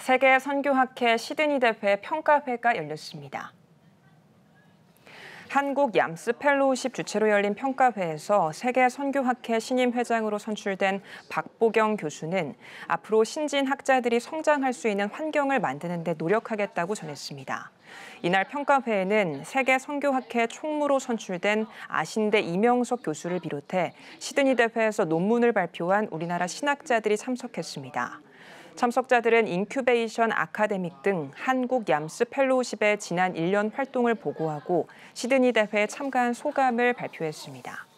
세계 선교학회 시드니 대회 평가회가 열렸습니다. 한국 얌스 펠로우십 주최로 열린 평가회에서 세계 선교학회 신임 회장으로 선출된 박보경 교수는 앞으로 신진 학자들이 성장할 수 있는 환경을 만드는 데 노력하겠다고 전했습니다. 이날 평가회에는 세계 선교학회 총무로 선출된 아신대 이명석 교수를 비롯해 시드니 대회에서 논문을 발표한 우리나라 신학자들이 참석했습니다. 참석자들은 인큐베이션 아카데믹 등 한국 얌스 펠로우십의 지난 1년 활동을 보고하고 시드니 대회에 참가한 소감을 발표했습니다.